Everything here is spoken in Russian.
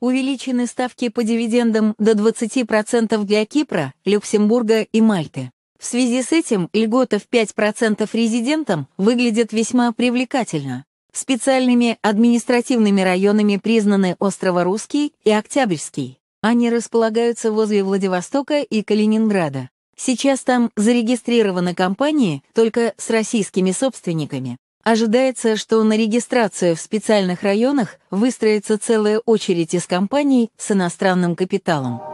увеличены ставки по дивидендам до 20% для Кипра, Люксембурга и Мальты. В связи с этим льгота в 5% резидентам выглядит весьма привлекательно. Специальными административными районами признаны острова Русский и Октябрьский. Они располагаются возле Владивостока и Калининграда. Сейчас там зарегистрированы компании только с российскими собственниками. Ожидается, что на регистрацию в специальных районах выстроится целая очередь из компаний с иностранным капиталом.